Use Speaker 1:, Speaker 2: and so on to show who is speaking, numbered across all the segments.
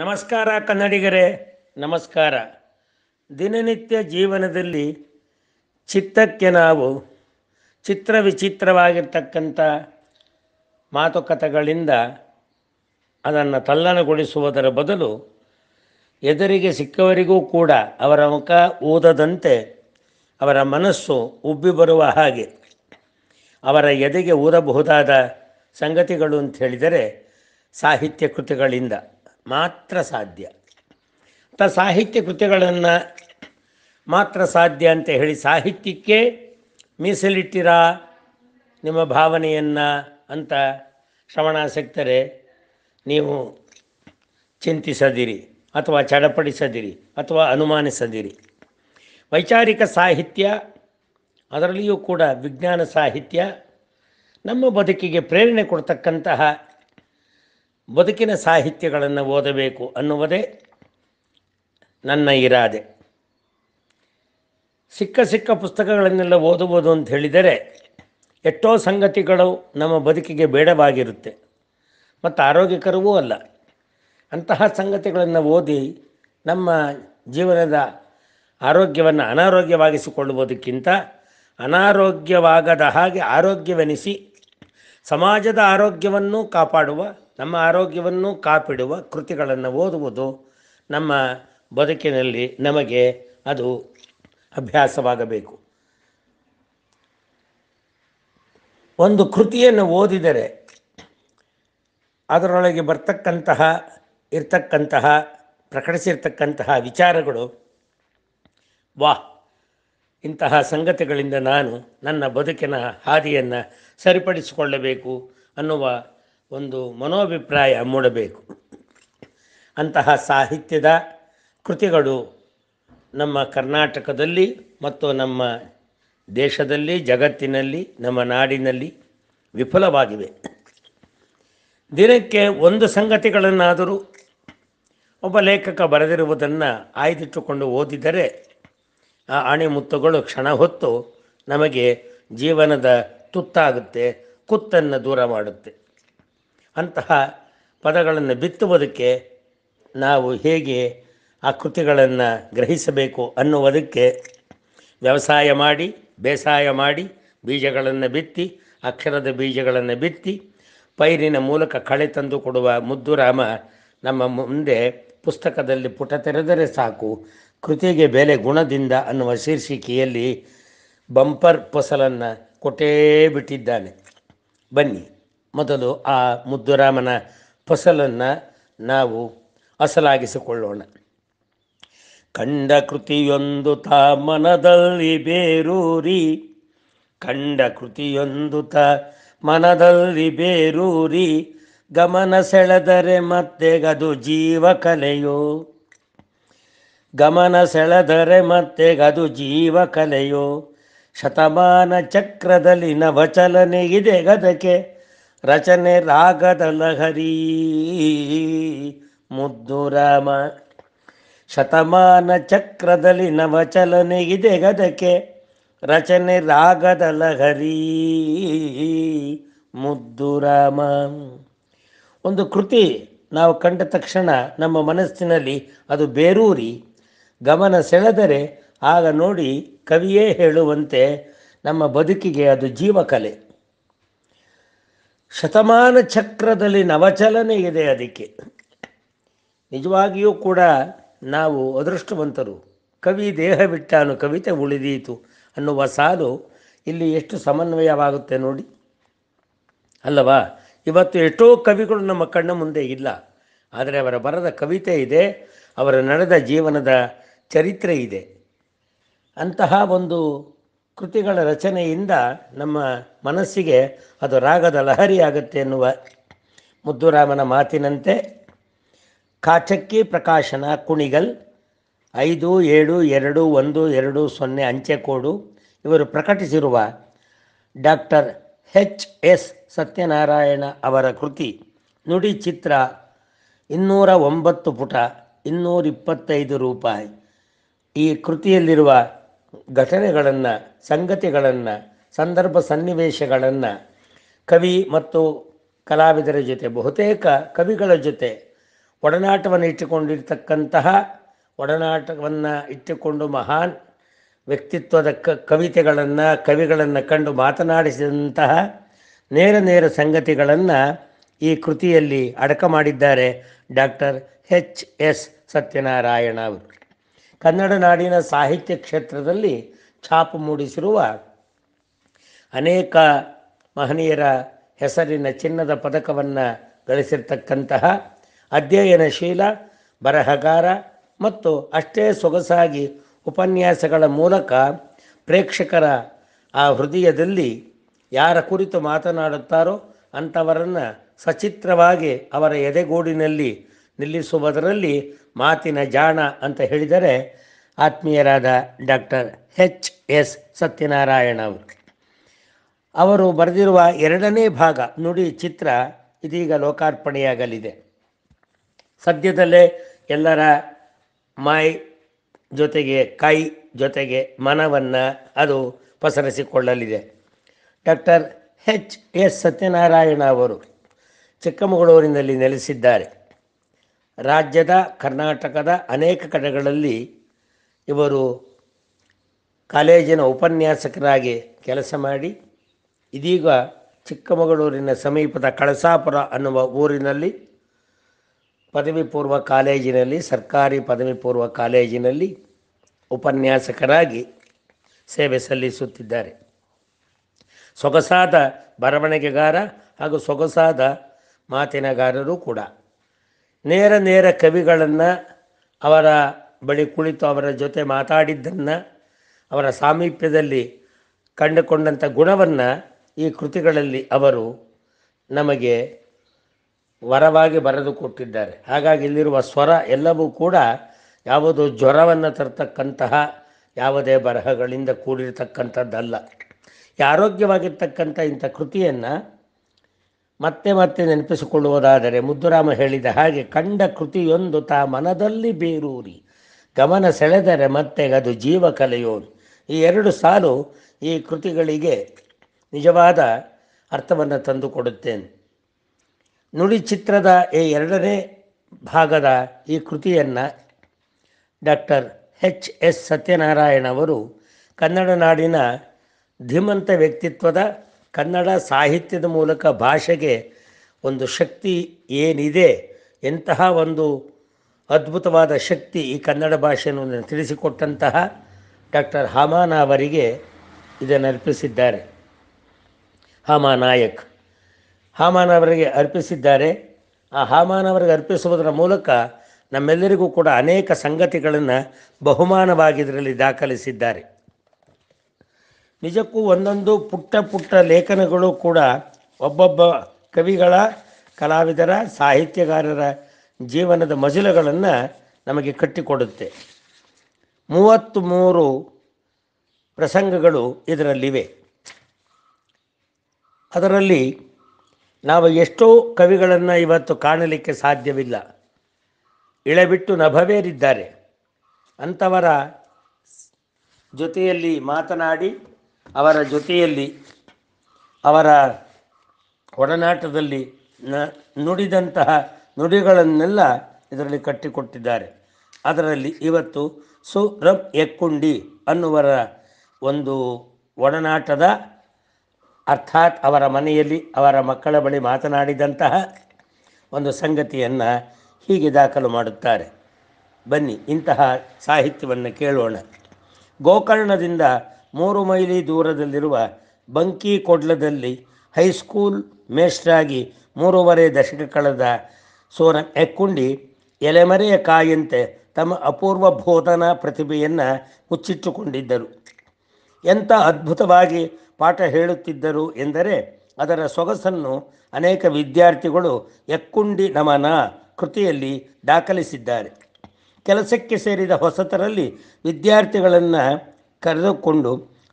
Speaker 1: ನಮಸ್ಕಾರ ಕನ್ನಡಿಗರೇ ನಮಸ್ಕಾರ ದಿನನಿತ್ಯ ಜೀವನದಲ್ಲಿ ಚಿತ್ತಕ್ಕೆ ನಾವು ಚಿತ್ರ ವಿಚಿತ್ರವಾಗಿರ್ತಕ್ಕಂಥ ಮಾತುಕತೆಗಳಿಂದ ಅದನ್ನು ತಲ್ಲಣಗೊಳಿಸುವುದರ ಬದಲು ಎದುರಿಗೆ ಸಿಕ್ಕವರಿಗೂ ಕೂಡ ಅವರ ಮುಖ ಊದದಂತೆ ಅವರ ಮನಸ್ಸು ಉಬ್ಬಿ ಬರುವ ಹಾಗೆ ಅವರ ಎದೆಗೆ ಊದಬಹುದಾದ ಸಂಗತಿಗಳು ಅಂತ ಹೇಳಿದರೆ ಸಾಹಿತ್ಯ ಕೃತಿಗಳಿಂದ ಮಾತ್ರ ಸಾಧ್ಯ ತ ಸಾಹಿತ್ಯ ಕೃತಿಗಳನ್ನು ಮಾತ್ರ ಸಾಧ್ಯ ಅಂತ ಹೇಳಿ ಸಾಹಿತ್ಯಕ್ಕೆ ಮೀಸಲಿಟ್ಟಿರಾ ನಿಮ್ಮ ಭಾವನೆಯನ್ನು ಅಂತ ಶ್ರವಣ ಸಿಗ್ತಾರೆ ನೀವು ಚಿಂತಿಸದಿರಿ ಅಥವಾ ಚಡಪಡಿಸದಿರಿ ಅಥವಾ ಅನುಮಾನಿಸದಿರಿ ವೈಚಾರಿಕ ಸಾಹಿತ್ಯ ಅದರಲ್ಲಿಯೂ ಕೂಡ ವಿಜ್ಞಾನ ಸಾಹಿತ್ಯ ನಮ್ಮ ಬದುಕಿಗೆ ಪ್ರೇರಣೆ ಕೊಡ್ತಕ್ಕಂತಹ ಬದುಕಿನ ಸಾಹಿತ್ಯಗಳನ್ನು ಓದಬೇಕು ಅನ್ನುವುದೇ ನನ್ನ ಇರಾದೆ ಸಿಕ್ಕ ಸಿಕ್ಕ ಪುಸ್ತಕಗಳನ್ನೆಲ್ಲ ಓದುವುದು ಅಂತ ಹೇಳಿದರೆ ಎಷ್ಟೋ ಸಂಗತಿಗಳು ನಮ್ಮ ಬದುಕಿಗೆ ಬೇಡವಾಗಿರುತ್ತೆ ಮತ್ತು ಆರೋಗ್ಯಕರವೂ ಅಲ್ಲ ಅಂತಹ ಸಂಗತಿಗಳನ್ನು ಓದಿ ನಮ್ಮ ಜೀವನದ ಆರೋಗ್ಯವನ್ನು ಅನಾರೋಗ್ಯವಾಗಿಸಿಕೊಳ್ಳುವುದಕ್ಕಿಂತ ಅನಾರೋಗ್ಯವಾಗದ ಹಾಗೆ ಆರೋಗ್ಯವೆನಿಸಿ ಸಮಾಜದ ಆರೋಗ್ಯವನ್ನು ಕಾಪಾಡುವ ನಮ್ಮ ಆರೋಗ್ಯವನ್ನು ಕಾಪಿಡುವ ಕೃತಿಗಳನ್ನು ಓದುವುದು ನಮ್ಮ ಬದುಕಿನಲ್ಲಿ ನಮಗೆ ಅದು ಅಭ್ಯಾಸವಾಗಬೇಕು ಒಂದು ಕೃತಿಯನ್ನು ಓದಿದರೆ ಅದರೊಳಗೆ ಬರ್ತಕ್ಕಂತಹ ಇರ್ತಕ್ಕಂತಹ ಪ್ರಕಟಿಸಿರ್ತಕ್ಕಂತಹ ವಿಚಾರಗಳು ವಾಹ್ ಇಂತಹ ಸಂಗತಿಗಳಿಂದ ನಾನು ನನ್ನ ಬದುಕಿನ ಹಾದಿಯನ್ನು ಸರಿಪಡಿಸಿಕೊಳ್ಳಬೇಕು ಅನ್ನುವ ಒಂದು ಮನೋಭಿಪ್ರಾಯ ಮೂಡಬೇಕು ಅಂತಹ ಸಾಹಿತ್ಯದ ಕೃತಿಗಳು ನಮ್ಮ ಕರ್ನಾಟಕದಲ್ಲಿ ಮತ್ತು ನಮ್ಮ ದೇಶದಲ್ಲಿ ಜಗತ್ತಿನಲ್ಲಿ ನಮ್ಮ ನಾಡಿನಲ್ಲಿ ವಿಫಲವಾಗಿವೆ ದಿನಕ್ಕೆ ಒಂದು ಸಂಗತಿಗಳನ್ನಾದರೂ ಒಬ್ಬ ಲೇಖಕ ಬರೆದಿರುವುದನ್ನು ಆಯ್ದಿಟ್ಟುಕೊಂಡು ಓದಿದರೆ ಆ ಅಣಿಮುತ್ತುಗಳು ಕ್ಷಣ ಹೊತ್ತು ನಮಗೆ ಜೀವನದ ತುತ್ತಾಗುತ್ತೆ ಕುತ್ತನ್ನು ದೂರ ಮಾಡುತ್ತೆ ಅಂತಹ ಪದಗಳನ್ನು ಬಿತ್ತುವುದಕ್ಕೆ ನಾವು ಹೇಗೆ ಆ ಕೃತಿಗಳನ್ನು ಗ್ರಹಿಸಬೇಕು ಅನ್ನುವುದಕ್ಕೆ ವ್ಯವಸಾಯ ಮಾಡಿ ಬೇಸಾಯ ಮಾಡಿ ಬೀಜಗಳನ್ನು ಬಿತ್ತಿ ಅಕ್ಷರದ ಬೀಜಗಳನ್ನು ಬಿತ್ತಿ ಪೈರಿನ ಮೂಲಕ ಕಳೆ ತಂದು ಕೊಡುವ ಮುದ್ದುರಾಮ ನಮ್ಮ ಮುಂದೆ ಪುಸ್ತಕದಲ್ಲಿ ಪುಟ ತೆರೆದರೆ ಸಾಕು ಕೃತಿಗೆ ಬೆಲೆ ಗುಣದಿಂದ ಅನ್ನುವ ಶೀರ್ಷಿಕೆಯಲ್ಲಿ ಬಂಪರ್ ಫಸಲನ್ನು ಕೊಟ್ಟೇ ಬಿಟ್ಟಿದ್ದಾನೆ ಬನ್ನಿ ಮೊದಲು ಆ ಮುದ್ದುರಾಮನ ಫಸಲನ್ನು ನಾವು ಅಸಲಾಗಿಸಿಕೊಳ್ಳೋಣ ಕಂಡ ಕೃತಿಯೊಂದು ತ ಮನದಲ್ಲಿ ಬೇರೂರಿ ಕಂಡ ಕೃತಿಯೊಂದು ತ ಮನದಲ್ಲಿ ಬೇರೂರಿ ಗಮನ ಸೆಳೆದರೆ ಮತ್ತೆ ಗದು ಜೀವ ಕಲೆಯೋ ಗಮನ ಸೆಳೆದರೆ ಮತ್ತೆ ಗದು ಜೀವ ಕಲೆಯೋ ಶತಮಾನ ಚಕ್ರದಲ್ಲಿ ನವಚಲನೆ ಇದೆ ಗದಕ್ಕೆ ರಚನೆ ರಾಗದಲಹರಿ ರಾಮ ಶತಮಾನ ಚಕ್ರದಲ್ಲಿ ನವಚಲನೆಗಿದೆ ಗದಕ್ಕೆ ರಚನೆ ರಾಗದಲಹರಿ ಮುದ್ದುರಾಮ ಒಂದು ಕೃತಿ ನಾವು ಕಂಡ ತಕ್ಷಣ ನಮ್ಮ ಮನಸ್ಸಿನಲ್ಲಿ ಅದು ಬೇರೂರಿ ಗಮನ ಸೆಳೆದರೆ ಆಗ ನೋಡಿ ಕವಿಯೇ ಹೇಳುವಂತೆ ನಮ್ಮ ಬದುಕಿಗೆ ಅದು ಜೀವಕಲೆ ಶತಮಾನ ಚಕ್ರದಲ್ಲಿ ನವಚಲನೆ ಇದೆ ಅದಕ್ಕೆ ನಿಜವಾಗಿಯೂ ಕೂಡ ನಾವು ಅದೃಷ್ಟವಂತರು ಕವಿ ದೇಹ ಬಿಟ್ಟಾನು ಕವಿತೆ ಉಳಿದೀತು ಅನ್ನುವ ಸಾಲು ಇಲ್ಲಿ ಎಷ್ಟು ಸಮನ್ವಯವಾಗುತ್ತೆ ನೋಡಿ ಅಲ್ಲವಾ ಇವತ್ತು ಎಷ್ಟೋ ಕವಿಗಳು ನಮ್ಮ ಕಣ್ಣ ಮುಂದೆ ಇಲ್ಲ ಆದರೆ ಅವರ ಬರದ ಕವಿತೆ ಇದೆ ಅವರ ನಡೆದ ಜೀವನದ ಚರಿತ್ರೆ ಇದೆ ಅಂತಹ ಒಂದು ಕೃತಿಗಳ ರಚನೆಯಿಂದ ನಮ್ಮ ಮನಸ್ಸಿಗೆ ಅದು ರಾಗದ ಲಹರಿಯಾಗುತ್ತೆ ಎನ್ನುವ ಮುದ್ದುರಾಮನ ಮಾತಿನಂತೆ ಕಾಚಕ್ಕಿ ಪ್ರಕಾಶನ ಕುಣಿಗಲ್ ಐದು ಏಳು ಎರಡು ಒಂದು ಎರಡು ಸೊನ್ನೆ ಅಂಚೆ ಕೋಡು ಇವರು ಪ್ರಕಟಿಸಿರುವ ಡಾಕ್ಟರ್ ಎಚ್ ಎಸ್ ಸತ್ಯನಾರಾಯಣ ಅವರ ಕೃತಿ ನುಡಿ ಚಿತ್ರ ಇನ್ನೂರ ಒಂಬತ್ತು ಪುಟ ಇನ್ನೂರಿಪ್ಪತ್ತೈದು ರೂಪಾಯಿ ಈ ಕೃತಿಯಲ್ಲಿರುವ ಘಟನೆಗಳನ್ನು ಸಂಗತಿಗಳನ್ನು ಸಂದರ್ಭ ಸನ್ನಿವೇಶಗಳನ್ನು ಕವಿ ಮತ್ತು ಕಲಾವಿದರ ಜೊತೆ ಬಹುತೇಕ ಕವಿಗಳ ಜೊತೆ ಒಡನಾಟವನ್ನು ಇಟ್ಟುಕೊಂಡಿರ್ತಕ್ಕಂತಹ ಒಡನಾಟವನ್ನು ಇಟ್ಟುಕೊಂಡು ಮಹಾನ್ ವ್ಯಕ್ತಿತ್ವದ ಕ ಕವಿತೆಗಳನ್ನು ಕವಿಗಳನ್ನು ಕಂಡು ಮಾತನಾಡಿಸಿದಂತಹ ನೇರ ನೇರ ಸಂಗತಿಗಳನ್ನು ಈ ಕೃತಿಯಲ್ಲಿ ಅಡಕ ಮಾಡಿದ್ದಾರೆ ಡಾಕ್ಟರ್ ಎಚ್ ಎಸ್ ಸತ್ಯನಾರಾಯಣ ಅವರು ಕನ್ನಡ ನಾಡಿನ ಸಾಹಿತ್ಯ ಕ್ಷೇತ್ರದಲ್ಲಿ ಛಾಪು ಮೂಡಿಸಿರುವ ಅನೇಕ ಮಹನೀಯರ ಹೆಸರಿನ ಚಿನ್ನದ ಪದಕವನ್ನು ಗಳಿಸಿರ್ತಕ್ಕಂತಹ ಅಧ್ಯಯನಶೀಲ ಬರಹಗಾರ ಮತ್ತು ಅಷ್ಟೇ ಸೊಗಸಾಗಿ ಉಪನ್ಯಾಸಗಳ ಮೂಲಕ ಪ್ರೇಕ್ಷಕರ ಆ ಹೃದಯದಲ್ಲಿ ಯಾರ ಕುರಿತು ಮಾತನಾಡುತ್ತಾರೋ ಅಂಥವರನ್ನು ಸಚಿತ್ರವಾಗಿ ಅವರ ಎದೆಗೂಡಿನಲ್ಲಿ ನಿಲ್ಲಿಸುವುದರಲ್ಲಿ ಮಾತಿನ ಜಾಣ ಅಂತ ಹೇಳಿದರೆ ಆತ್ಮೀಯರಾದ ಡಾಕ್ಟರ್ ಎಚ್ ಎಸ್ ಸತ್ಯನಾರಾಯಣ ಅವರು ಅವರು ಬರೆದಿರುವ ಎರಡನೇ ಭಾಗ ನುಡಿ ಚಿತ್ರ ಇದೀಗ ಲೋಕಾರ್ಪಣೆಯಾಗಲಿದೆ ಸದ್ಯದಲ್ಲೇ ಎಲ್ಲರ ಮೈ ಜೊತೆಗೆ ಕೈ ಜೊತೆಗೆ ಮನವನ್ನು ಅದು ಪಸರಿಸಿಕೊಳ್ಳಲಿದೆ ಡಾಕ್ಟರ್ ಎಚ್ ಎಸ್ ಸತ್ಯನಾರಾಯಣ ಅವರು ಚಿಕ್ಕಮಗಳೂರಿನಲ್ಲಿ ನೆಲೆಸಿದ್ದಾರೆ ರಾಜ್ಯದ ಕರ್ನಾಟಕದ ಅನೇಕ ಕಡೆಗಳಲ್ಲಿ ಇವರು ಕಾಲೇಜಿನ ಉಪನ್ಯಾಸಕರಾಗಿ ಕೆಲಸ ಮಾಡಿ ಇದೀಗ ಚಿಕ್ಕಮಗಳೂರಿನ ಸಮೀಪದ ಕಳಸಾಪುರ ಅನ್ನುವ ಊರಿನಲ್ಲಿ ಪದವಿ ಪೂರ್ವ ಕಾಲೇಜಿನಲ್ಲಿ ಸರ್ಕಾರಿ ಪದವಿ ಪೂರ್ವ ಕಾಲೇಜಿನಲ್ಲಿ ಉಪನ್ಯಾಸಕರಾಗಿ ಸೇವೆ ಸಲ್ಲಿಸುತ್ತಿದ್ದಾರೆ ಸೊಗಸಾದ ಬರವಣಿಗೆಗಾರ ಹಾಗೂ ಸೊಗಸಾದ ಮಾತಿನಗಾರರು ಕೂಡ ನೇರ ನೇರ ಕವಿಗಳನ್ನು ಅವರ ಬಳಿ ಕುಳಿತು ಅವರ ಜೊತೆ ಮಾತಾಡಿದ್ದನ್ನು ಅವರ ಸಾಮೀಪ್ಯದಲ್ಲಿ ಕಂಡುಕೊಂಡಂಥ ಗುಣವನ್ನು ಈ ಕೃತಿಗಳಲ್ಲಿ ಅವರು ನಮಗೆ ವರವಾಗಿ ಬರೆದು ಕೊಟ್ಟಿದ್ದಾರೆ ಹಾಗಾಗಿ ಇಲ್ಲಿರುವ ಸ್ವರ ಎಲ್ಲವೂ ಕೂಡ ಯಾವುದು ಜ್ವರವನ್ನು ತರ್ತಕ್ಕಂತಹ ಯಾವುದೇ ಬರಹಗಳಿಂದ ಕೂಡಿರತಕ್ಕಂಥದ್ದಲ್ಲ ಈ ಆರೋಗ್ಯವಾಗಿರ್ತಕ್ಕಂಥ ಇಂಥ ಕೃತಿಯನ್ನು ಮತ್ತೆ ಮತ್ತೆ ನೆನಪಿಸಿಕೊಳ್ಳುವುದಾದರೆ ಮುದ್ದುರಾಮ ಹೇಳಿದ ಹಾಗೆ ಕಂಡ ಕೃತಿಯೊಂದು ತಾ ಮನದಲ್ಲಿ ಬೇರೂರಿ ಗಮನ ಸೆಳೆದರೆ ಮತ್ತೆ ಅದು ಜೀವಕಲೆಯೋ ಈ ಎರಡು ಸಾಲು ಈ ಕೃತಿಗಳಿಗೆ ನಿಜವಾದ ಅರ್ಥವನ್ನು ತಂದುಕೊಡುತ್ತೇನೆ ನುಡಿ ಚಿತ್ರದ ಈ ಎರಡನೇ ಭಾಗದ ಈ ಕೃತಿಯನ್ನು ಡಾಕ್ಟರ್ ಎಚ್ ಎಸ್ ಸತ್ಯನಾರಾಯಣ ಅವರು ಕನ್ನಡ ನಾಡಿನ ಧೀಮಂತ ವ್ಯಕ್ತಿತ್ವದ ಕನ್ನಡ ಸಾಹಿತ್ಯದ ಮೂಲಕ ಭಾಷೆಗೆ ಒಂದು ಶಕ್ತಿ ಏನಿದೆ ಎಂತಹ ಒಂದು ಅದ್ಭುತವಾದ ಶಕ್ತಿ ಈ ಕನ್ನಡ ಭಾಷೆಯನ್ನು ತಿಳಿಸಿಕೊಟ್ಟಂತಹ ಡಾಕ್ಟರ್ ಹಮಾನ ಅವರಿಗೆ ಇದನ್ನು ಅರ್ಪಿಸಿದ್ದಾರೆ ಹಮಾನಾಯಕ್ ಹಮಾನ ಅವರಿಗೆ ಅರ್ಪಿಸಿದ್ದಾರೆ ಆ ಹಮಾನ ಅವರಿಗೆ ಅರ್ಪಿಸುವುದರ ಮೂಲಕ ನಮ್ಮೆಲ್ಲರಿಗೂ ಕೂಡ ಅನೇಕ ಸಂಗತಿಗಳನ್ನು ಬಹುಮಾನವಾಗಿ ಇದರಲ್ಲಿ ದಾಖಲಿಸಿದ್ದಾರೆ ನಿಜಕ್ಕೂ ಒಂದೊಂದು ಪುಟ್ಟ ಪುಟ್ಟ ಲೇಖನಗಳು ಕೂಡ ಒಬ್ಬೊಬ್ಬ ಕವಿಗಳ ಕಲಾವಿದರ ಸಾಹಿತ್ಯಗಾರರ ಜೀವನದ ಮಜಲುಗಳನ್ನು ನಮಗೆ ಕಟ್ಟಿಕೊಡುತ್ತೆ ಮೂವತ್ತು ಮೂರು ಪ್ರಸಂಗಗಳು ಇದರಲ್ಲಿವೆ ಅದರಲ್ಲಿ ನಾವು ಎಷ್ಟೋ ಕವಿಗಳನ್ನು ಇವತ್ತು ಕಾಣಲಿಕ್ಕೆ ಸಾಧ್ಯವಿಲ್ಲ ಇಳೆಬಿಟ್ಟು ನಭವೇರಿದ್ದಾರೆ ಅಂಥವರ ಜೊತೆಯಲ್ಲಿ ಮಾತನಾಡಿ ಅವರ ಜೊತೆಯಲ್ಲಿ ಅವರ ಒಡನಾಟದಲ್ಲಿ ನ ನುಡಿದಂತಹ ನುಡಿಗಳನ್ನೆಲ್ಲ ಇದರಲ್ಲಿ ಕಟ್ಟಿಕೊಟ್ಟಿದ್ದಾರೆ ಅದರಲ್ಲಿ ಇವತ್ತು ರಂ ಎಕ್ಕುಂಡಿ ಅನ್ನುವರ ಒಂದು ಒಡನಾಟದ ಅರ್ಥಾತ್ ಅವರ ಮನೆಯಲ್ಲಿ ಅವರ ಮಕ್ಕಳ ಬಳಿ ಮಾತನಾಡಿದಂತಹ ಒಂದು ಸಂಗತಿಯನ್ನು ಹೀಗೆ ದಾಖಲು ಮಾಡುತ್ತಾರೆ ಬನ್ನಿ ಇಂತಹ ಸಾಹಿತ್ಯವನ್ನು ಕೇಳೋಣ ಗೋಕರ್ಣದಿಂದ ಮೂರು ಮೈಲಿ ದೂರದಲ್ಲಿರುವ ಬಂಕಿ ಕೊಡ್ಲದಲ್ಲಿ ಹೈಸ್ಕೂಲ್ ಮೇಸ್ಟ್ರಾಗಿ ಮೂರುವರೆ ದಶಕ ಕಳೆದ ಸೋನ ಎಕ್ಕುಂಡಿ ಎಲೆಮರೆಯ ಕಾಯಂತೆ ತಮ್ಮ ಅಪೂರ್ವ ಬೋಧನಾ ಪ್ರತಿಭೆಯನ್ನು ಮುಚ್ಚಿಟ್ಟುಕೊಂಡಿದ್ದರು ಎಂಥ ಅದ್ಭುತವಾಗಿ ಪಾಠ ಹೇಳುತ್ತಿದ್ದರು ಎಂದರೆ ಅದರ ಸೊಗಸನ್ನು ಅನೇಕ ವಿದ್ಯಾರ್ಥಿಗಳು ಎಕ್ಕುಂಡಿ ನಮನ ಕೃತಿಯಲ್ಲಿ ದಾಖಲಿಸಿದ್ದಾರೆ ಕೆಲಸಕ್ಕೆ ಸೇರಿದ ಹೊಸತರಲ್ಲಿ ವಿದ್ಯಾರ್ಥಿಗಳನ್ನು ಕರೆದುಕೊಂಡು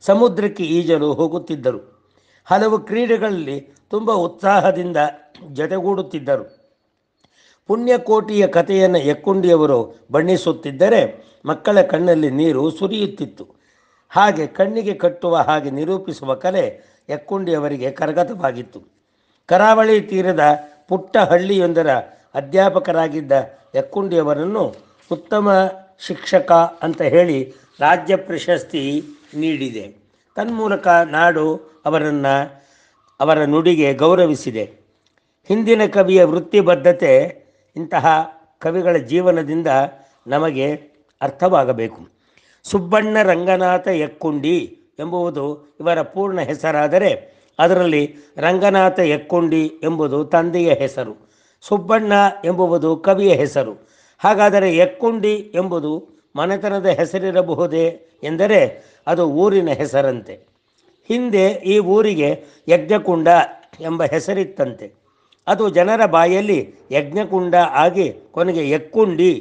Speaker 1: ಸಮುದ್ರಕ್ಕೆ ಈಜಲು ಹೋಗುತ್ತಿದ್ದರು ಹಲವು ಕ್ರೀಡೆಗಳಲ್ಲಿ ತುಂಬ ಉತ್ಸಾಹದಿಂದ ಜತೆಗೂಡುತ್ತಿದ್ದರು ಪುಣ್ಯಕೋಟಿಯ ಕಥೆಯನ್ನು ಎಕ್ಕುಂಡಿಯವರು ಬಣ್ಣಿಸುತ್ತಿದ್ದರೆ ಮಕ್ಕಳ ಕಣ್ಣಲ್ಲಿ ನೀರು ಸುರಿಯುತ್ತಿತ್ತು ಹಾಗೆ ಕಣ್ಣಿಗೆ ಕಟ್ಟುವ ಹಾಗೆ ನಿರೂಪಿಸುವ ಕಲೆ ಎಕ್ಕುಂಡಿಯವರಿಗೆ ಕರಗತವಾಗಿತ್ತು ಕರಾವಳಿ ತೀರದ ಪುಟ್ಟಹಳ್ಳಿಯೊಂದರ ಅಧ್ಯಾಪಕರಾಗಿದ್ದ ಎಕ್ಕುಂಡಿಯವರನ್ನು ಉತ್ತಮ ಶಿಕ್ಷಕ ಅಂತ ಹೇಳಿ ರಾಜ್ಯ ಪ್ರಶಸ್ತಿ ನೀಡಿದೆ ತನ್ಮೂಲಕ ನಾಡು ಅವರನ್ನು ಅವರ ನುಡಿಗೆ ಗೌರವಿಸಿದೆ ಹಿಂದಿನ ಕವಿಯ ವೃತ್ತಿಬದ್ಧತೆ ಇಂತಹ ಕವಿಗಳ ಜೀವನದಿಂದ ನಮಗೆ ಅರ್ಥವಾಗಬೇಕು ಸುಬ್ಬಣ್ಣ ರಂಗನಾಥ ಎಕ್ಕುಂಡಿ ಎಂಬುವುದು ಇವರ ಪೂರ್ಣ ಹೆಸರಾದರೆ ಅದರಲ್ಲಿ ರಂಗನಾಥ ಎಕ್ಕುಂಡಿ ಎಂಬುದು ತಂದೆಯ ಹೆಸರು ಸುಬ್ಬಣ್ಣ ಎಂಬುವುದು ಕವಿಯ ಹೆಸರು ಹಾಗಾದರೆ ಎಕ್ಕುಂಡಿ ಎಂಬುದು ಮನೆತನದ ಹೆಸರಿರಬಹುದೇ ಎಂದರೆ ಅದು ಊರಿನ ಹೆಸರಂತೆ ಹಿಂದೆ ಈ ಊರಿಗೆ ಯಜ್ಞಕುಂಡ ಎಂಬ ಹೆಸರಿತ್ತಂತೆ ಅದು ಜನರ ಬಾಯಲ್ಲಿ ಯಜ್ಞಕುಂಡ ಆಗಿ ಕೊನೆಗೆ ಎಕ್ಕುಂಡಿ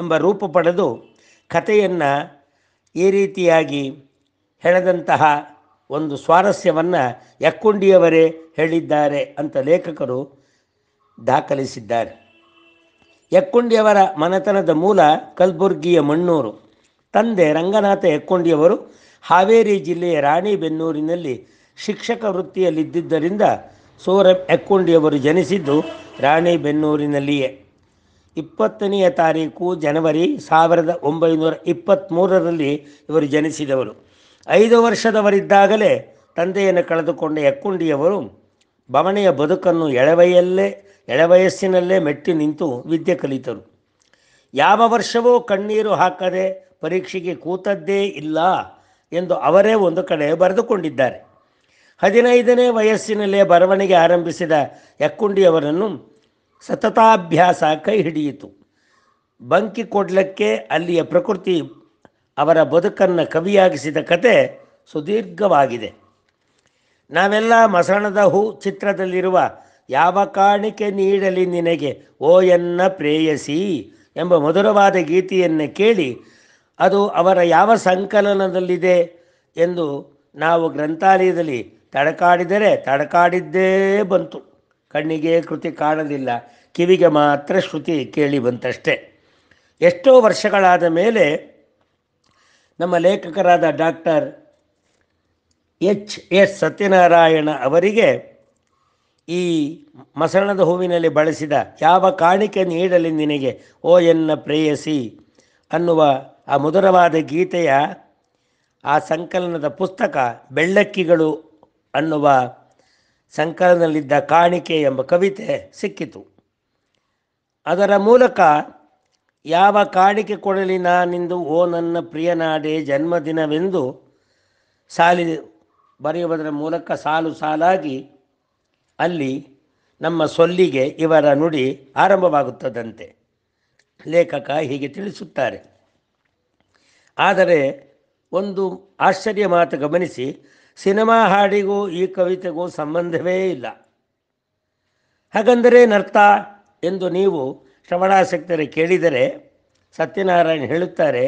Speaker 1: ಎಂಬ ರೂಪ ಪಡೆದು ಕಥೆಯನ್ನು ಈ ರೀತಿಯಾಗಿ ಹೇಳದಂತಹ ಒಂದು ಸ್ವಾರಸ್ಯವನ್ನು ಯಕ್ಕುಂಡಿಯವರೇ ಹೇಳಿದ್ದಾರೆ ಅಂತ ಲೇಖಕರು ದಾಖಲಿಸಿದ್ದಾರೆ ಎಕ್ಕೊಂಡಿಯವರ ಮನೆತನದ ಮೂಲ ಕಲಬುರ್ಗಿಯ ಮಣ್ಣೂರು ತಂದೆ ರಂಗನಾಥ ಎಕ್ಕೊಂಡಿಯವರು ಹಾವೇರಿ ಜಿಲ್ಲೆಯ ರಾಣಿಬೆನ್ನೂರಿನಲ್ಲಿ ಶಿಕ್ಷಕ ವೃತ್ತಿಯಲ್ಲಿದ್ದರಿಂದ ಸೌರಭ್ ಎಕ್ಕೊಂಡಿಯವರು ಜನಿಸಿದ್ದು ರಾಣಿಬೆನ್ನೂರಿನಲ್ಲಿಯೇ ಇಪ್ಪತ್ತನೆಯ ತಾರೀಕು ಜನವರಿ ಸಾವಿರದ ಒಂಬೈನೂರ ಇಪ್ಪತ್ತ್ಮೂರರಲ್ಲಿ ಇವರು ಜನಿಸಿದವರು ಐದು ವರ್ಷದವರಿದ್ದಾಗಲೇ ತಂದೆಯನ್ನು ಕಳೆದುಕೊಂಡ ಎಕ್ಕುಂಡಿಯವರು ಬವಣೆಯ ಬದುಕನ್ನು ಎಳವೆಯಲ್ಲೇ ಎಳವಯಸ್ಸಿನಲ್ಲೇ ಮೆಟ್ಟಿ ನಿಂತು ವಿದ್ಯೆ ಕಲಿತರು ಯಾವ ವರ್ಷವೂ ಕಣ್ಣೀರು ಹಾಕದೆ ಪರೀಕ್ಷೆಗೆ ಕೂತದ್ದೇ ಇಲ್ಲ ಎಂದು ಅವರೇ ಒಂದು ಕಡೆ ಬರೆದುಕೊಂಡಿದ್ದಾರೆ ಹದಿನೈದನೇ ವಯಸ್ಸಿನಲ್ಲೇ ಬರವಣಿಗೆ ಆರಂಭಿಸಿದ ಯಕ್ಕುಂಡಿಯವರನ್ನು ಸತತಾಭ್ಯಾಸ ಕೈ ಹಿಡಿಯಿತು ಬಂಕಿ ಕೊಡ್ಲಕ್ಕೆ ಅಲ್ಲಿಯ ಪ್ರಕೃತಿ ಅವರ ಬದುಕನ್ನು ಕವಿಯಾಗಿಸಿದ ಕತೆ ಸುದೀರ್ಘವಾಗಿದೆ ನಾವೆಲ್ಲ ಮಸಣದ ಹೂ ಚಿತ್ರದಲ್ಲಿರುವ ಯಾವ ಕಾಣಿಕೆ ನೀಡಲಿ ನಿನಗೆ ಓ ಎನ್ನ ಪ್ರೇಯಸಿ ಎಂಬ ಮಧುರವಾದ ಗೀತೆಯನ್ನು ಕೇಳಿ ಅದು ಅವರ ಯಾವ ಸಂಕಲನದಲ್ಲಿದೆ ಎಂದು ನಾವು ಗ್ರಂಥಾಲಯದಲ್ಲಿ ತಡಕಾಡಿದರೆ ತಡಕಾಡಿದ್ದೇ ಬಂತು ಕಣ್ಣಿಗೆ ಕೃತಿ ಕಾಣಲಿಲ್ಲ ಕಿವಿಗೆ ಮಾತ್ರ ಶ್ರುತಿ ಕೇಳಿ ಬಂತಷ್ಟೆ ಎಷ್ಟೋ ವರ್ಷಗಳಾದ ಮೇಲೆ ನಮ್ಮ ಲೇಖಕರಾದ ಡಾಕ್ಟರ್ ಎಚ್ ಎಸ್ ಸತ್ಯನಾರಾಯಣ ಅವರಿಗೆ ಈ ಮಸಣದ ಹೂವಿನಲ್ಲಿ ಬಳಸಿದ ಯಾವ ಕಾಣಿಕೆ ನೀಡಲಿ ನಿನಗೆ ಓ ಎನ್ನ ಪ್ರೇಯಸಿ ಅನ್ನುವ ಆ ಮಧುರವಾದ ಗೀತೆಯ ಆ ಸಂಕಲನದ ಪುಸ್ತಕ ಬೆಳ್ಳಕ್ಕಿಗಳು ಅನ್ನುವ ಸಂಕಲನದಲ್ಲಿದ್ದ ಕಾಣಿಕೆ ಎಂಬ ಕವಿತೆ ಸಿಕ್ಕಿತು ಅದರ ಮೂಲಕ ಯಾವ ಕಾಣಿಕೆ ಕೊಡಲಿ ನಾನಿಂದು ಓ ನನ್ನ ಪ್ರಿಯನಾಡೆ ಜನ್ಮದಿನವೆಂದು ಸಾಲಿ ಬರೆಯುವುದರ ಮೂಲಕ ಸಾಲು ಸಾಲಾಗಿ ಅಲ್ಲಿ ನಮ್ಮ ಸೊಲ್ಲಿಗೆ ಇವರ ನುಡಿ ಆರಂಭವಾಗುತ್ತದಂತೆ ಲೇಖಕ ಹೀಗೆ ತಿಳಿಸುತ್ತಾರೆ ಆದರೆ ಒಂದು ಆಶ್ಚರ್ಯ ಮಾತು ಗಮನಿಸಿ ಸಿನಿಮಾ ಹಾಡಿಗೂ ಈ ಕವಿತೆಗೂ ಸಂಬಂಧವೇ ಇಲ್ಲ ಹಾಗಂದರೆ ನರ್ತ ಎಂದು ನೀವು ಶ್ರವಣಾಸಕ್ತರೆ ಕೇಳಿದರೆ ಸತ್ಯನಾರಾಯಣ ಹೇಳುತ್ತಾರೆ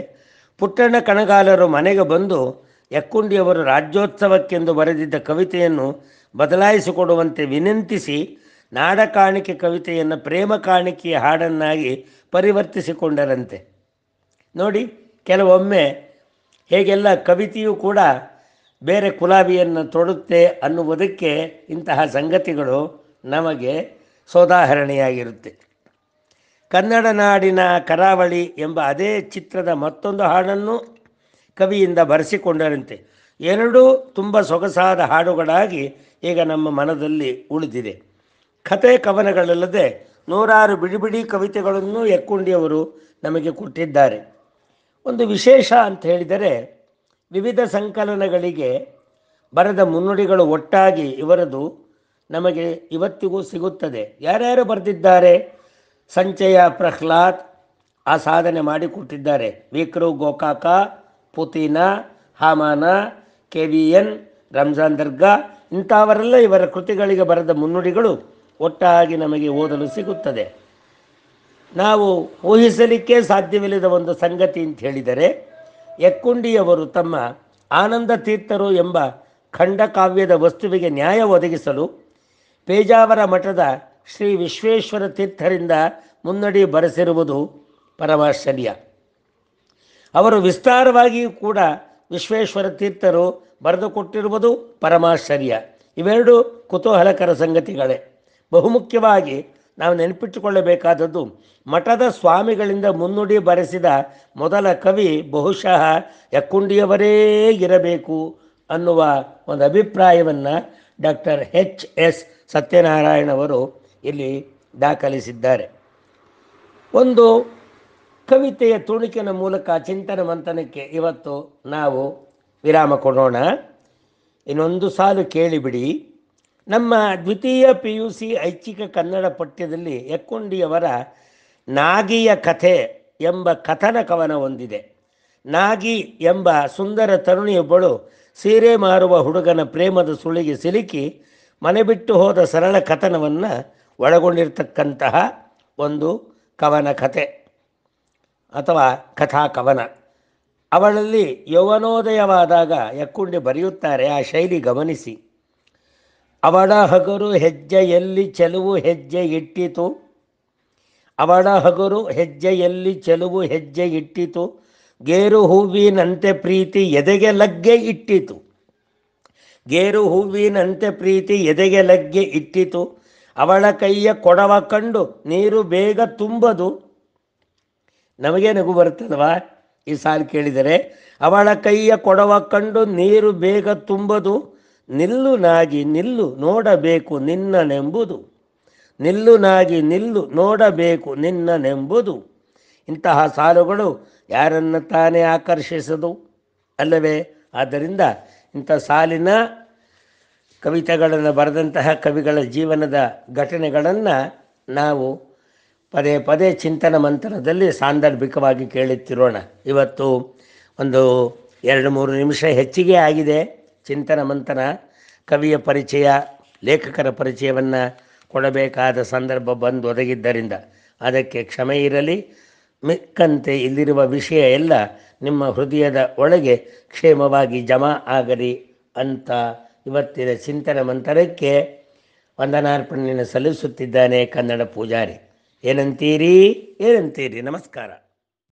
Speaker 1: ಪುಟ್ಟಣ್ಣ ಕಣಗಾಲರು ಮನೆಗೆ ಬಂದು ಯಕ್ಕುಂಡಿಯವರು ರಾಜ್ಯೋತ್ಸವಕ್ಕೆಂದು ಬರೆದಿದ್ದ ಕವಿತೆಯನ್ನು ಬದಲಾಯಿಸಿಕೊಡುವಂತೆ ವಿನಂತಿಸಿ ನಾಡ ಕಾಣಿಕೆ ಕವಿತೆಯನ್ನು ಪ್ರೇಮ ಕಾಣಿಕೆಯ ಹಾಡನ್ನಾಗಿ ಪರಿವರ್ತಿಸಿಕೊಂಡರಂತೆ ನೋಡಿ ಕೆಲವೊಮ್ಮೆ ಹೇಗೆಲ್ಲ ಕವಿತೆಯೂ ಕೂಡ ಬೇರೆ ಕುಲಾಬಿಯನ್ನು ತೊಡುತ್ತೆ ಅನ್ನುವುದಕ್ಕೆ ಇಂತಹ ಸಂಗತಿಗಳು ನಮಗೆ ಸೋದಾಹರಣೆಯಾಗಿರುತ್ತೆ ಕನ್ನಡ ನಾಡಿನ ಕರಾವಳಿ ಎಂಬ ಅದೇ ಚಿತ್ರದ ಮತ್ತೊಂದು ಹಾಡನ್ನು ಕವಿಯಿಂದ ಬರೆಸಿಕೊಂಡರಂತೆ ಎರಡೂ ತುಂಬ ಸೊಗಸಾದ ಹಾಡುಗಳಾಗಿ ಈಗ ನಮ್ಮ ಮನದಲ್ಲಿ ಉಳಿದಿದೆ ಕತೆ ಕವನಗಳಲ್ಲದೆ ನೂರಾರು ಬಿಡಿ ಬಿಡಿ ಕವಿತೆಗಳನ್ನು ಎಕ್ಕೊಂಡಿಯವರು ನಮಗೆ ಕೊಟ್ಟಿದ್ದಾರೆ ಒಂದು ವಿಶೇಷ ಅಂತ ಹೇಳಿದರೆ ವಿವಿಧ ಸಂಕಲನಗಳಿಗೆ ಬರೆದ ಮುನ್ನುಡಿಗಳು ಒಟ್ಟಾಗಿ ಇವರದು ನಮಗೆ ಇವತ್ತಿಗೂ ಸಿಗುತ್ತದೆ ಯಾರ್ಯಾರು ಬರೆದಿದ್ದಾರೆ ಸಂಚಯ ಪ್ರಹ್ಲಾದ್ ಆ ಸಾಧನೆ ಮಾಡಿಕೊಟ್ಟಿದ್ದಾರೆ ವಿಕ್ರು Gokak Putina Hamana K V N Ranjan Darga ಇಂಥವರೆಲ್ಲ ಇವರ ಕೃತಿಗಳಿಗೆ ಬರೆದ ಮುನ್ನುಡಿಗಳು ಒಟ್ಟಾಗಿ ನಮಗೆ ಓದಲು ಸಿಗುತ್ತದೆ ನಾವು ಊಹಿಸಲಿಕ್ಕೆ ಸಾಧ್ಯವಿಲ್ಲದ ಒಂದು ಸಂಗತಿ ಅಂತ ಹೇಳಿದರೆ ಎಕ್ಕುಂಡಿಯವರು ತಮ್ಮ ಆನಂದ ತೀರ್ಥರು ಎಂಬ ಖಂಡಕಾವ್ಯದ ವಸ್ತುವಿಗೆ ನ್ಯಾಯ ಒದಗಿಸಲು ಪೇಜಾವರ ಮಠದ ಶ್ರೀ ವಿಶ್ವೇಶ್ವರ ತೀರ್ಥರಿಂದ ಮುನ್ನಡಿ ಬರೆಸಿರುವುದು ಪರಮಾಶ್ಚರ್ಯ ಅವರು ವಿಸ್ತಾರವಾಗಿಯೂ ಕೂಡ ವಿಶ್ವೇಶ್ವರ ತೀರ್ಥರು ಬರೆದುಕೊಟ್ಟಿರುವುದು ಪರಮಾಶ್ಚರ್ಯ ಇವೆರಡು ಕುತೂಹಲಕರ ಸಂಗತಿಗಳೇ ಬಹುಮುಖ್ಯವಾಗಿ ನಾವು ನೆನಪಿಟ್ಟುಕೊಳ್ಳಬೇಕಾದದ್ದು ಮಠದ ಸ್ವಾಮಿಗಳಿಂದ ಮುನ್ನುಡಿ ಬರೆಸಿದ ಮೊದಲ ಕವಿ ಬಹುಶಃ ಯಕ್ಕುಂಡಿಯವರೇ ಇರಬೇಕು ಅನ್ನುವ ಒಂದು ಅಭಿಪ್ರಾಯವನ್ನು ಡಾಕ್ಟರ್ ಎಚ್ ಎಸ್ ಸತ್ಯನಾರಾಯಣವರು ಇಲ್ಲಿ ದಾಖಲಿಸಿದ್ದಾರೆ ಒಂದು ಕವಿತೆಯ ತುಣುಕಿನ ಮೂಲಕ ಚಿಂತನ ಮಂಥನಕ್ಕೆ ಇವತ್ತು ನಾವು ವಿರಾಮ ಕೊಡೋಣ ಇನ್ನೊಂದು ಸಾಲು ಕೇಳಿಬಿಡಿ ನಮ್ಮ ದ್ವಿತೀಯ ಪಿ ಯು ಸಿ ಐಚ್ಛಿಕ ಕನ್ನಡ ಪಠ್ಯದಲ್ಲಿ ಎಕ್ಕುಂಡಿಯವರ ನಾಗಿಯ ಕಥೆ ಎಂಬ ಕಥನ ಕವನ ಹೊಂದಿದೆ ನಾಗಿ ಎಂಬ ಸುಂದರ ತರುಣಿಯೊಬ್ಬಳು ಸೀರೆ ಮಾರುವ ಹುಡುಗನ ಪ್ರೇಮದ ಸುಳಿಗೆ ಸಿಲುಕಿ ಮನೆ ಬಿಟ್ಟು ಹೋದ ಸರಳ ಕಥನವನ್ನು ಒಳಗೊಂಡಿರ್ತಕ್ಕಂತಹ ಒಂದು ಕವನ ಕಥೆ ಅಥವಾ ಕಥಾ ಕವನ ಅವಳಲ್ಲಿ ಯೌವನೋದಯವಾದಾಗ ಯಕ್ಕುಂಡಿ ಬರೆಯುತ್ತಾರೆ ಆ ಶೈಲಿ ಗಮನಿಸಿ ಅವಳ ಹಗರು ಎಲ್ಲಿ ಚೆಲುವು ಹೆಜ್ಜೆ ಇಟ್ಟಿತು ಅವಳ ಹಗರು ಹೆಜ್ಜೆಯಲ್ಲಿ ಚೆಲುವು ಹೆಜ್ಜೆ ಇಟ್ಟಿತು ಗೇರು ಹೂವಿನಂತೆ ಪ್ರೀತಿ ಎದೆಗೆ ಲಗ್ಗೆ ಇಟ್ಟಿತು ಗೇರು ಹೂವಿನಂತೆ ಪ್ರೀತಿ ಎದೆಗೆ ಲಗ್ಗೆ ಇಟ್ಟಿತು ಅವಳ ಕೈಯ ಕೊಡವ ಕಂಡು ನೀರು ಬೇಗ ತುಂಬದು ನಮಗೆ ನಗು ಬರ್ತದವಾ ಈ ಸಾಲು ಕೇಳಿದರೆ ಅವಳ ಕೈಯ ಕೊಡವ ಕಂಡು ನೀರು ಬೇಗ ತುಂಬದು ನಿಲ್ಲು ನಾಗಿ ನಿಲ್ಲು ನೋಡಬೇಕು ನಿನ್ನನೆಂಬುದು ನಿಲ್ಲು ನಾಗಿ ನಿಲ್ಲು ನೋಡಬೇಕು ನಿನ್ನನೆಂಬುದು ಇಂತಹ ಸಾಲುಗಳು ಯಾರನ್ನು ತಾನೇ ಆಕರ್ಷಿಸದು ಅಲ್ಲವೇ ಆದ್ದರಿಂದ ಇಂಥ ಸಾಲಿನ ಕವಿತೆಗಳನ್ನು ಬರೆದಂತಹ ಕವಿಗಳ ಜೀವನದ ಘಟನೆಗಳನ್ನು ನಾವು ಪದೇ ಪದೇ ಚಿಂತನ ಮಂತ್ರದಲ್ಲಿ ಸಾಂದರ್ಭಿಕವಾಗಿ ಕೇಳುತ್ತಿರೋಣ ಇವತ್ತು ಒಂದು ಎರಡು ಮೂರು ನಿಮಿಷ ಹೆಚ್ಚಿಗೆ ಆಗಿದೆ ಚಿಂತನ ಮಂಥನ ಕವಿಯ ಪರಿಚಯ ಲೇಖಕರ ಪರಿಚಯವನ್ನು ಕೊಡಬೇಕಾದ ಸಂದರ್ಭ ಬಂದು ಒದಗಿದ್ದರಿಂದ ಅದಕ್ಕೆ ಕ್ಷಮೆ ಇರಲಿ ಮಿಕ್ಕಂತೆ ಇಲ್ಲಿರುವ ವಿಷಯ ಎಲ್ಲ ನಿಮ್ಮ ಹೃದಯದ ಒಳಗೆ ಕ್ಷೇಮವಾಗಿ ಜಮಾ ಆಗಲಿ ಅಂತ ಇವತ್ತಿನ ಚಿಂತನ ಮಂತ್ರಕ್ಕೆ ವಂದನಾರ್ಪಣೆಯನ್ನು ಸಲ್ಲಿಸುತ್ತಿದ್ದಾನೆ ಕನ್ನಡ ಪೂಜಾರಿ ಏನಂತೀರಿ ಏನಂತೀರಿ ನಮಸ್ಕಾರ